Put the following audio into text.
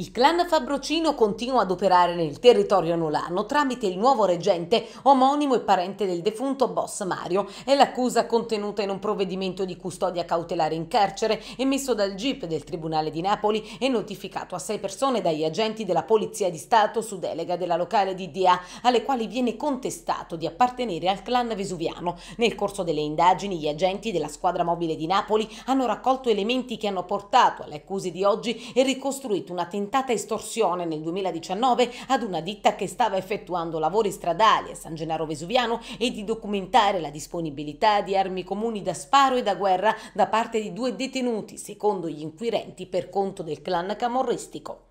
Il clan Fabrocino continua ad operare nel territorio nolano tramite il nuovo reggente, omonimo e parente del defunto boss Mario e l'accusa contenuta in un provvedimento di custodia cautelare in carcere emesso dal GIP del Tribunale di Napoli e notificato a sei persone dagli agenti della Polizia di Stato su delega della locale DDA, alle quali viene contestato di appartenere al clan vesuviano. Nel corso delle indagini gli agenti della squadra mobile di Napoli hanno raccolto elementi che hanno portato alle accuse di oggi e ricostruito una tentazione tentata estorsione nel 2019 ad una ditta che stava effettuando lavori stradali a San Gennaro Vesuviano e di documentare la disponibilità di armi comuni da sparo e da guerra da parte di due detenuti, secondo gli inquirenti, per conto del clan camorristico.